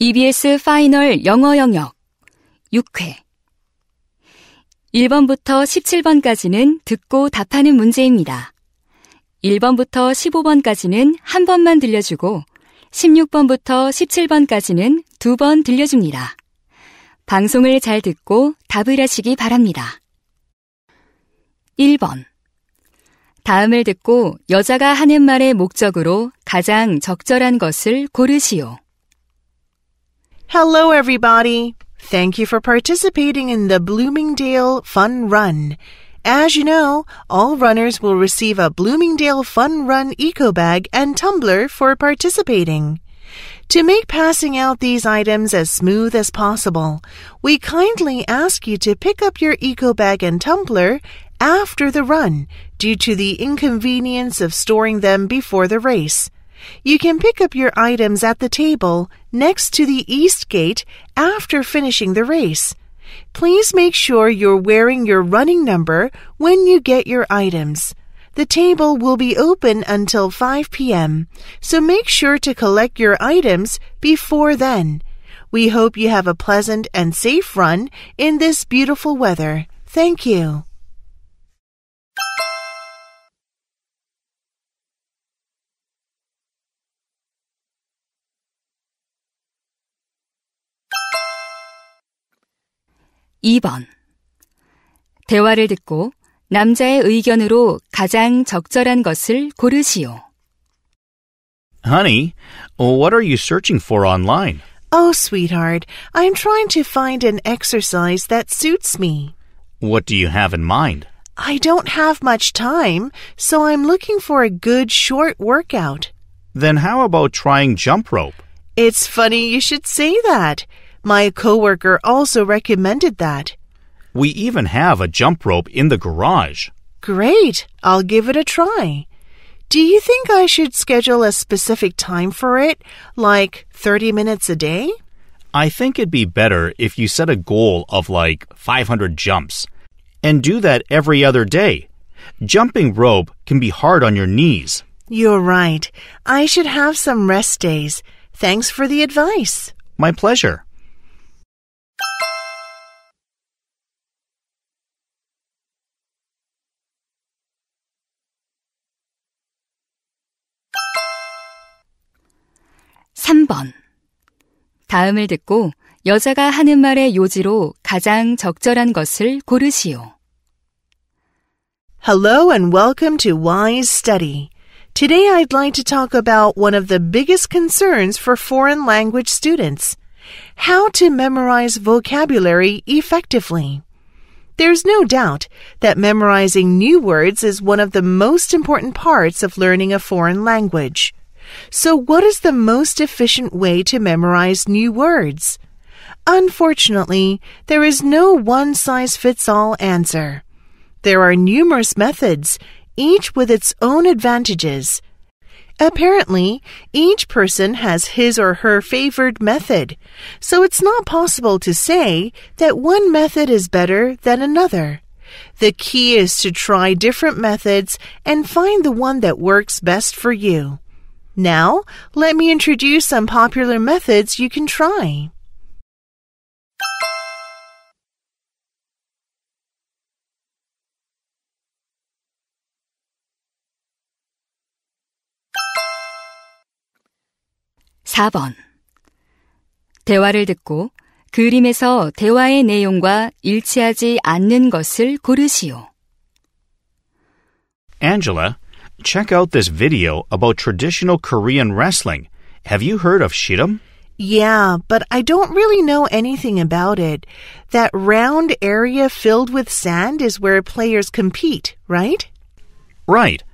EBS 파이널 영어 영역 6회 1번부터 17번까지는 듣고 답하는 문제입니다. 1번부터 15번까지는 한 번만 들려주고 16번부터 17번까지는 두 번 들려줍니다. 방송을 잘 듣고 답을 하시기 바랍니다. 1번 다음을 듣고 여자가 하는 말의 목적으로 가장 적절한 것을 고르시오. Hello, everybody. Thank you for participating in the Bloomingdale Fun Run. As you know, all runners will receive a Bloomingdale Fun Run eco bag and tumbler for participating. To make passing out these items as smooth as possible, we kindly ask you to pick up your eco bag and tumbler after the run due to the inconvenience of storing them before the race. You can pick up your items at the table next to the east gate after finishing the race. Please make sure you're wearing your running number when you get your items. The table will be open until 5 p.m., so make sure to collect your items before then. We hope you have a pleasant and safe run in this beautiful weather. Thank you. 2번. 대화를 듣고 남자의 의견으로 가장 적절한 것을 고르시오. Honey, what are you searching for online? Oh, sweetheart, I'm trying to find an exercise that suits me. What do you have in mind? I don't have much time, so I'm looking for a good short workout. Then how about trying jump rope? It's funny you should say that. My coworker also recommended that. We even have a jump rope in the garage. Great. I'll give it a try. Do you think I should schedule a specific time for it, like 30 minutes a day? I think it'd be better if you set a goal of like 500 jumps and do that every other day. Jumping rope can be hard on your knees. You're right. I should have some rest days. Thanks for the advice. My pleasure. 다음을 듣고 여자가 하는 말의 요지로 가장 적절한 것을 고르시오. Hello and welcome to Wise Study. Today I'd like to talk about one of the biggest concerns for foreign language students how to memorize vocabulary effectively. There's no doubt that memorizing new words is one of the most important parts of learning a foreign language. So, what is the most efficient way to memorize new words? Unfortunately, there is no one size fits all answer. There are numerous methods, each with its own advantages. Apparently, each person has his or her favored method, so it's not possible to say that one method is better than another. The key is to try different methods and find the one that works best for you. Now, let me introduce some popular methods you can try. (4번) 대화를 듣고 그림에서 대화의 내용과 일치하지 않는 것을 고르시오. Angela Check out this video about traditional Korean wrestling. Have you heard of Shidam? Yeah, but I don't really know anything about it. That round area filled with sand is where players compete, right? Right.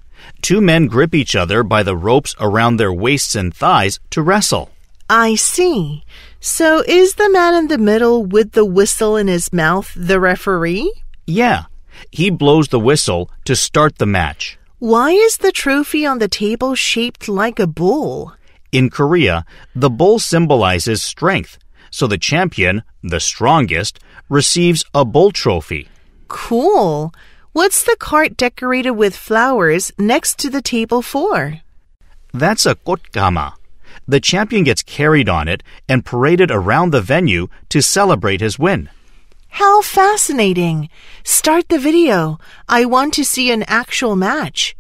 Two men grip each other by the ropes around their waists and thighs to wrestle. I see. So is the man in the middle with the whistle in his mouth the referee? Yeah. He blows the whistle to start the match. Why is the trophy on the table shaped like a bull? In Korea, the bull symbolizes strength, so the champion, the strongest, receives a bull trophy. Cool. What's the cart decorated with flowers next to the table for? That's a kotgama. The champion gets carried on it and paraded around the venue to celebrate his win. How fascinating! Start the video. I want to see an actual match.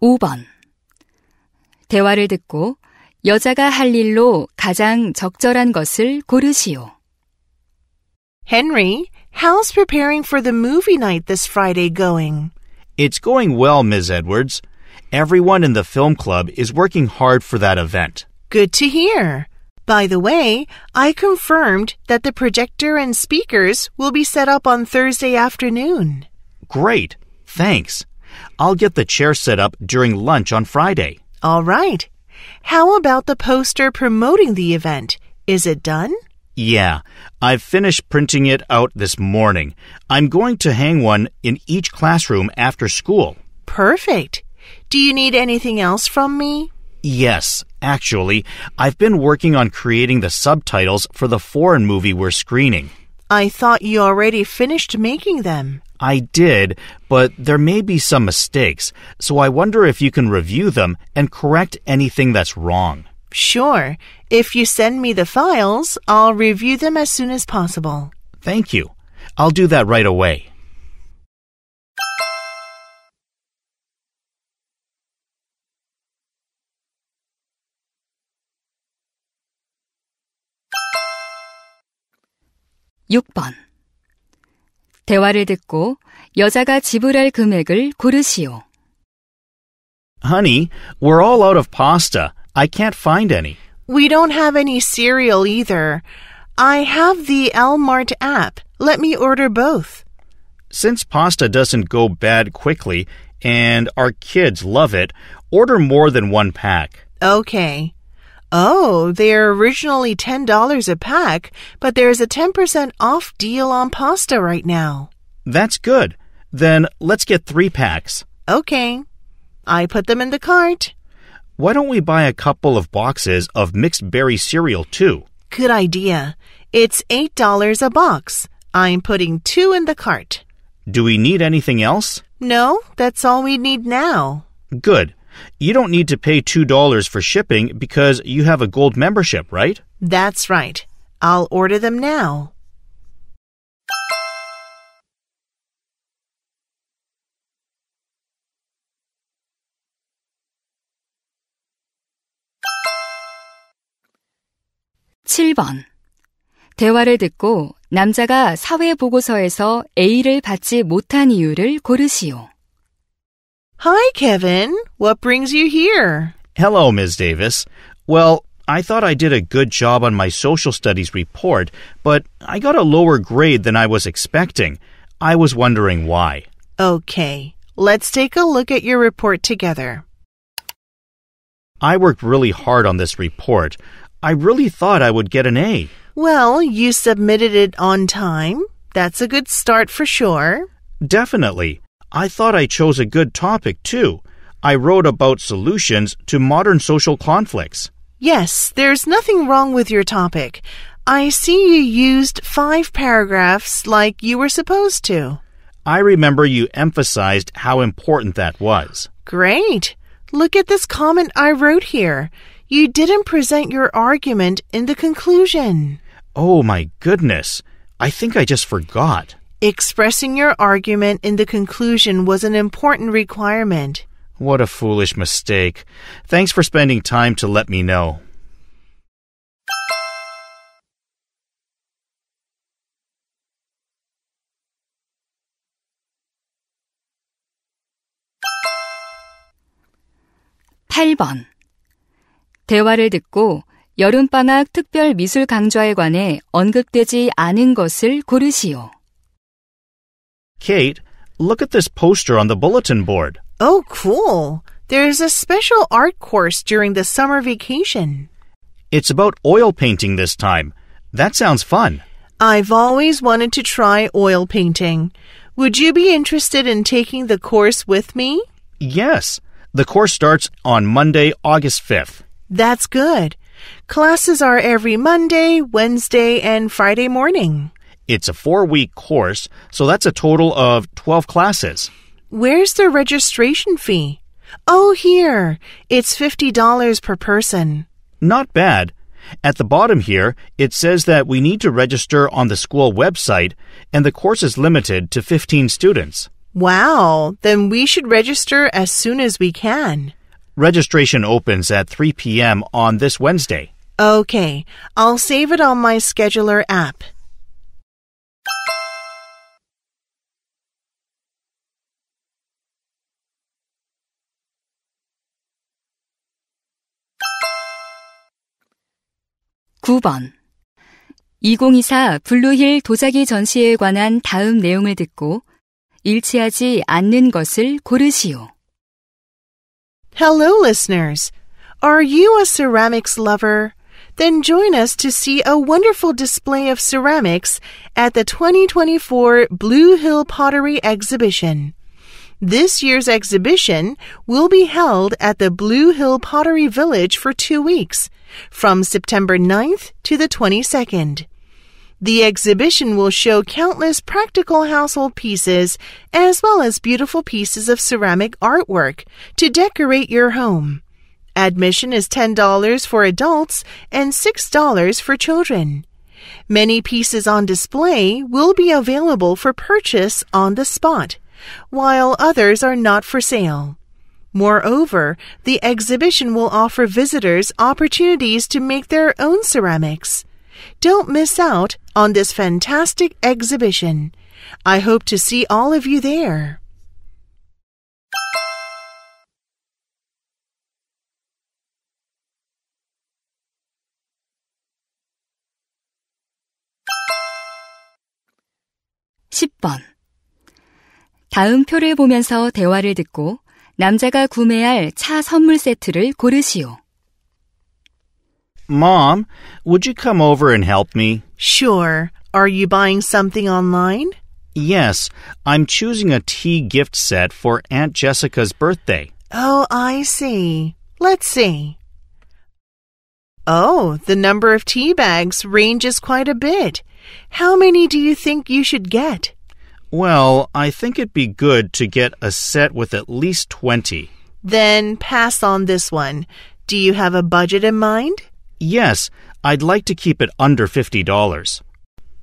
(5번) 대화를 듣고 여자가 할 일로 가장 적절한 것을 고르시오. Henry, How's preparing for the movie night this Friday going? It's going well, Ms. Edwards. Everyone in the film club is working hard for that event. Good to hear. By the way, I confirmed that the projector and speakers will be set up on Thursday afternoon. Great. Thanks. I'll get the chair set up during lunch on Friday. All right. How about the poster promoting the event? Is it done? Yeah, I've finished printing it out this morning. I'm going to hang one in each classroom after school. Perfect. Do you need anything else from me? Yes, actually, I've been working on creating the subtitles for the foreign movie we're screening. I thought you already finished making them. I did, but there may be some mistakes, so I wonder if you can review them and correct anything that's wrong. Sure. If you send me the files, I'll review them as soon as possible. Thank you. I'll do that right away. (6번) 대화를 듣고 여자가 지불할 금액을 고르시오. Honey, we're all out of pasta. I can't find any. We don't have any cereal either. I have the Mart app. Let me order both. Since pasta doesn't go bad quickly and our kids love it, order more than one pack. Okay. Oh, they're originally $10 a pack, but there's a 10% off deal on pasta right now. That's good. Then let's get three packs. Okay. I put them in the cart. Why don't we buy a couple of boxes of mixed berry cereal, too? Good idea. It's $8 a box. I'm putting two in the cart. Do we need anything else? No, that's all we need now. Good. You don't need to pay $2 for shipping because you have a gold membership, right? That's right. I'll order them now. 7번. 대화를 듣고 남자가 사회 보고서에서 A를 받지 못한 이유를 고르시오. Hi, Kevin. What brings you here? Hello, Ms. Davis. Well, I thought I did a good job on my social studies report, but I got a lower grade than I was expecting. I was wondering why. Okay, let's take a look at your report together. I worked really hard on this report. I really thought I would get an A. Well, you submitted it on time. That's a good start for sure. Definitely. I thought I chose a good topic, too. I wrote about solutions to modern social conflicts. Yes, there's nothing wrong with your topic. I see you used five paragraphs like you were supposed to. I remember you emphasized how important that was. Great. Look at this comment I wrote here. You didn't present your argument in the conclusion. Oh my goodness. I think I just forgot. Expressing your argument in the conclusion was an important requirement. What a foolish mistake. Thanks for spending time to let me know. (8번) 대화를 듣고 여름방학 특별 미술 강좌에 관해 언급되지 않은 것을 고르시오. Kate, look at this poster on the bulletin board. Oh, cool. There's a special art course during the summer vacation. It's about oil painting this time. That sounds fun. I've always wanted to try oil painting. Would you be interested in taking the course with me? Yes. The course starts on Monday, August 5th. That's good. Classes are every Monday, Wednesday, and Friday morning. It's a four week course, so that's a total of 12 classes. Where's the registration fee? Oh, here. It's $50 per person. Not bad. At the bottom here, it says that we need to register on the school website, and the course is limited to 15 students. Wow, then we should register as soon as we can. Registration opens at 3 p.m. on this Wednesday. Okay, I'll save it on my scheduler app. (9번) (2024) 블루힐 도자기 전시에 관한 다음 내용을 듣고 일치하지 않는 것을 고르시오. Hello, listeners. Are you a ceramics lover? Then join us to see a wonderful display of ceramics at the 2024 Blue Hill Pottery Exhibition. This year's exhibition will be held at the Blue Hill Pottery Village for two weeks, from September 9th to the 22nd. The exhibition will show countless practical household pieces as well as beautiful pieces of ceramic artwork to decorate your home. Admission is $10 for adults and $6 for children. Many pieces on display will be available for purchase on the spot, while others are not for sale. Moreover, the exhibition will offer visitors opportunities to make their own ceramics. Don't miss out on this fantastic exhibition. I hope to see all of you there. (10번) 다음 표를 보면서 대화를 듣고 남자가 구매할 차 선물 세트를 고르시오. Mom, would you come over and help me? Sure. Are you buying something online? Yes, I'm choosing a tea gift set for Aunt Jessica's birthday. Oh, I see. Let's see. Oh, the number of tea bags ranges quite a bit. How many do you think you should get? Well, I think it'd be good to get a set with at least 20. Then pass on this one. Do you have a budget in mind? Yes, I'd like to keep it under $50.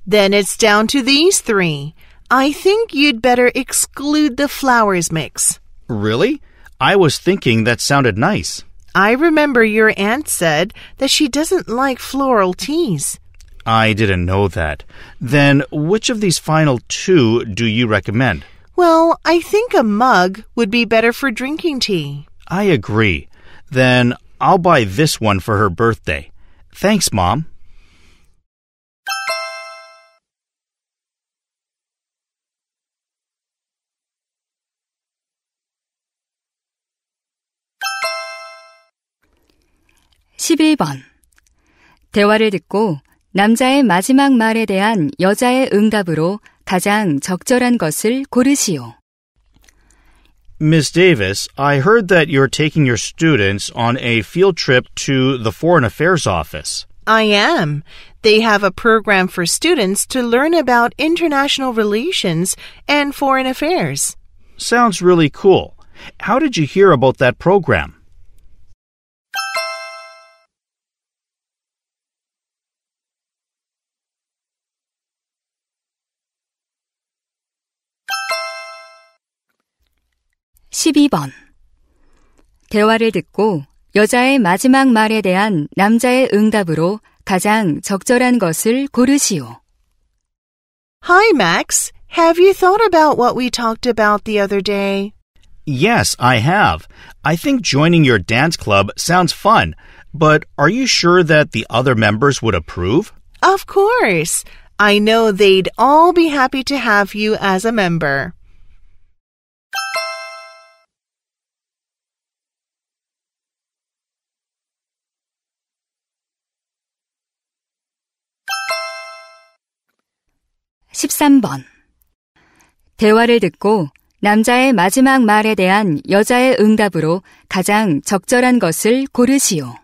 Then it's down to these three. I think you'd better exclude the flowers mix. Really? I was thinking that sounded nice. I remember your aunt said that she doesn't like floral teas. I didn't know that. Then which of these final two do you recommend? Well, I think a mug would be better for drinking tea. I agree. Then I'll buy this one for her birthday. Thanks, Mom. (11번) 대화를 듣고 남자의 마지막 말에 대한 여자의 응답으로 가장 적절한 것을 고르시오. Ms. Davis, I heard that you're taking your students on a field trip to the Foreign Affairs Office. I am. They have a program for students to learn about international relations and foreign affairs. Sounds really cool. How did you hear about that program? 12번. 대화를 듣고 여자의 마지막 말에 대한 남자의 응답으로 가장 적절한 것을 고르시오. Hi, Max. Have you thought about what we talked about the other day? Yes, I have. I think joining your dance club sounds fun, but are you sure that the other members would approve? Of course. I know they'd all be happy to have you as a member. 13번. 대화를 듣고 남자의 마지막 말에 대한 여자의 응답으로 가장 적절한 것을 고르시오.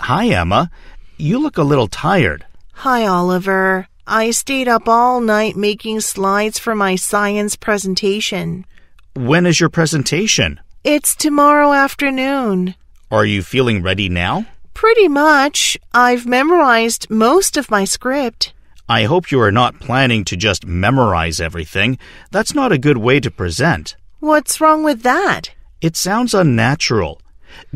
Hi, Emma. You look a little tired. Hi, Oliver. I stayed up all night making slides for my science presentation. When is your presentation? It's tomorrow afternoon. Are you feeling ready now? Pretty much. I've memorized most of my script. I hope you are not planning to just memorize everything. That's not a good way to present. What's wrong with that? It sounds unnatural.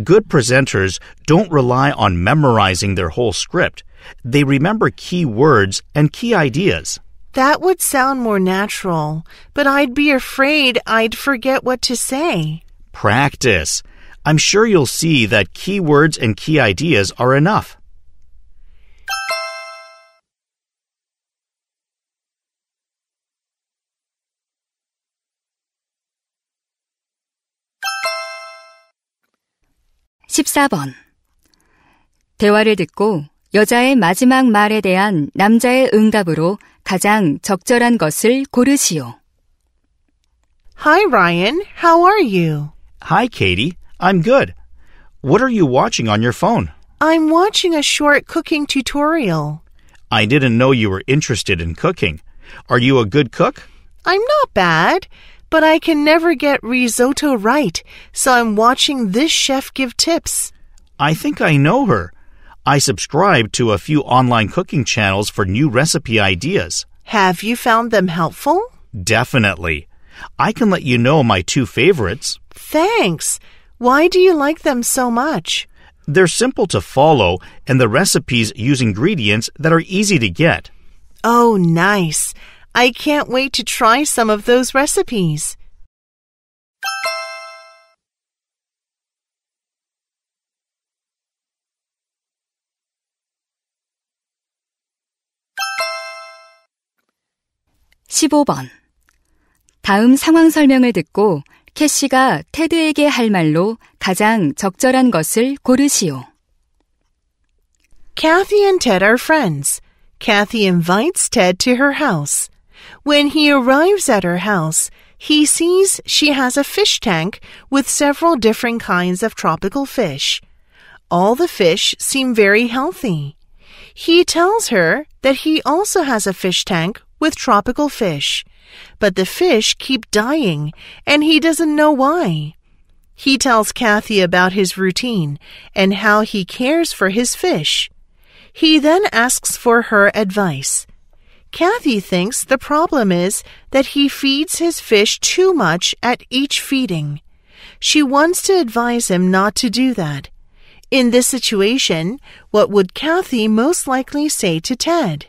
Good presenters don't rely on memorizing their whole script. They remember key words and key ideas. That would sound more natural, but I'd be afraid I'd forget what to say. Practice. I'm sure you'll see that key words and key ideas are enough. 14번. 대화를 듣고 여자의 마지막 말에 대한 남자의 응답으로 가장 적절한 것을 고르시오. Hi, Ryan. How are you? Hi, Katie. I'm good. What are you watching on your phone? I'm watching a short cooking tutorial. I didn't know you were interested in cooking. Are you a good cook? I'm not bad but I can never get risotto right, so I'm watching this chef give tips. I think I know her. I subscribe to a few online cooking channels for new recipe ideas. Have you found them helpful? Definitely. I can let you know my two favorites. Thanks. Why do you like them so much? They're simple to follow, and the recipes use ingredients that are easy to get. Oh, nice. I can't wait to try some of those recipes. (15번) 다음 상황 설명을 듣고 캐시가 테드에게 할 말로 가장 적절한 것을 고르시오. Kathy and Ted are friends. Kathy invites Ted to her house. When he arrives at her house, he sees she has a fish tank with several different kinds of tropical fish. All the fish seem very healthy. He tells her that he also has a fish tank with tropical fish, but the fish keep dying and he doesn't know why. He tells Kathy about his routine and how he cares for his fish. He then asks for her advice. Kathy thinks the problem is that he feeds his fish too much at each feeding. She wants to advise him not to do that. In this situation, what would Kathy most likely say to Ted?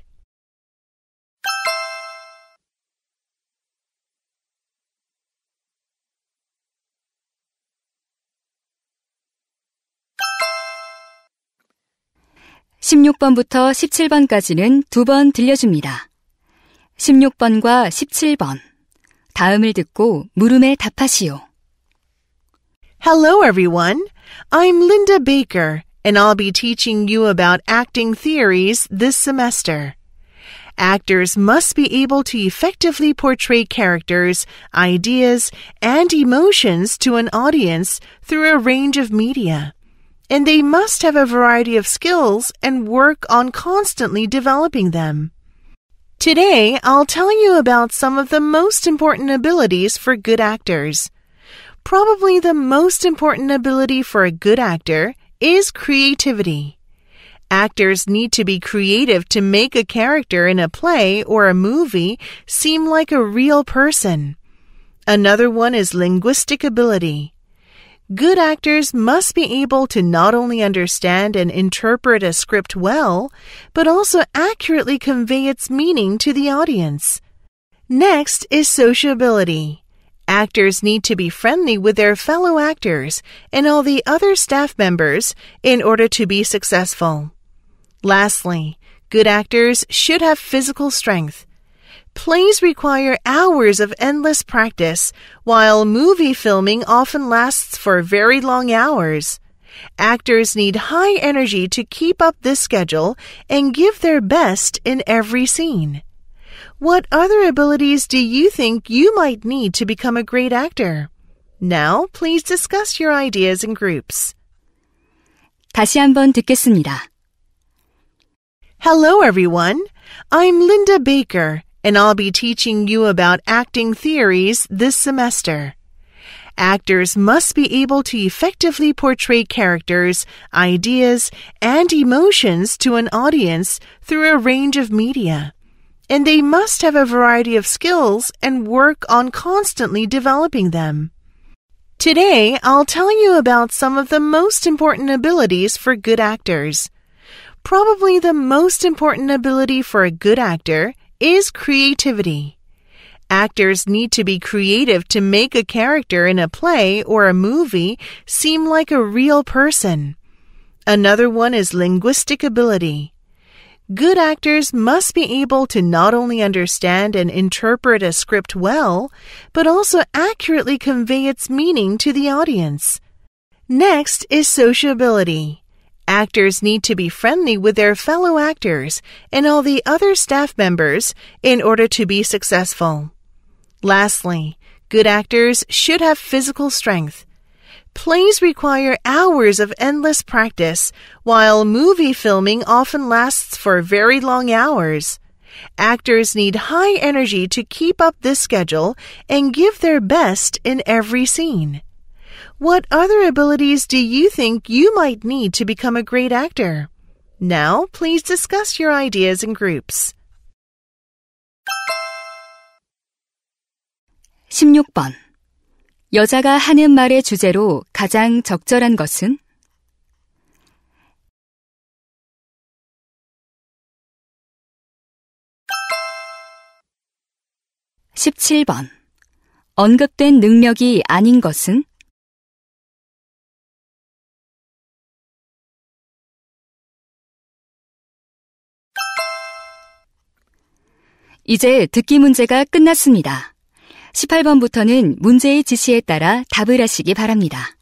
(16번부터 17번까지는) 두 번 들려줍니다. 16번과 17번. 다음을 듣고 물음에 답하시오. Hello everyone. I'm Linda Baker and I'll be teaching you about acting theories this semester. Actors must be able to effectively portray characters, ideas, and emotions to an audience through a range of media. And they must have a variety of skills and work on constantly developing them. Today, I'll tell you about some of the most important abilities for good actors. Probably the most important ability for a good actor is creativity. Actors need to be creative to make a character in a play or a movie seem like a real person. Another one is linguistic ability. Good actors must be able to not only understand and interpret a script well, but also accurately convey its meaning to the audience. Next is sociability. Actors need to be friendly with their fellow actors and all the other staff members in order to be successful. Lastly, good actors should have physical strength Plays require hours of endless practice, while movie filming often lasts for very long hours. Actors need high energy to keep up this schedule and give their best in every scene. What other abilities do you think you might need to become a great actor? Now, please discuss your ideas in groups. 다시 한번 듣겠습니다. Hello, everyone. I'm Linda Baker and I'll be teaching you about acting theories this semester. Actors must be able to effectively portray characters, ideas, and emotions to an audience through a range of media. And they must have a variety of skills and work on constantly developing them. Today, I'll tell you about some of the most important abilities for good actors. Probably the most important ability for a good actor is creativity. Actors need to be creative to make a character in a play or a movie seem like a real person. Another one is linguistic ability. Good actors must be able to not only understand and interpret a script well, but also accurately convey its meaning to the audience. Next is sociability. Actors need to be friendly with their fellow actors and all the other staff members in order to be successful. Lastly, good actors should have physical strength. Plays require hours of endless practice, while movie filming often lasts for very long hours. Actors need high energy to keep up this schedule and give their best in every scene. What other abilities do you think you might need to become a great actor? Now, please discuss your ideas in groups. 16번. 여자가 하는 말의 주제로 가장 적절한 것은? (17번) 언급된 능력이 아닌 것은 이제 듣기 문제가 끝났습니다. 18번부터는 문제의 지시에 따라 답을 하시기 바랍니다.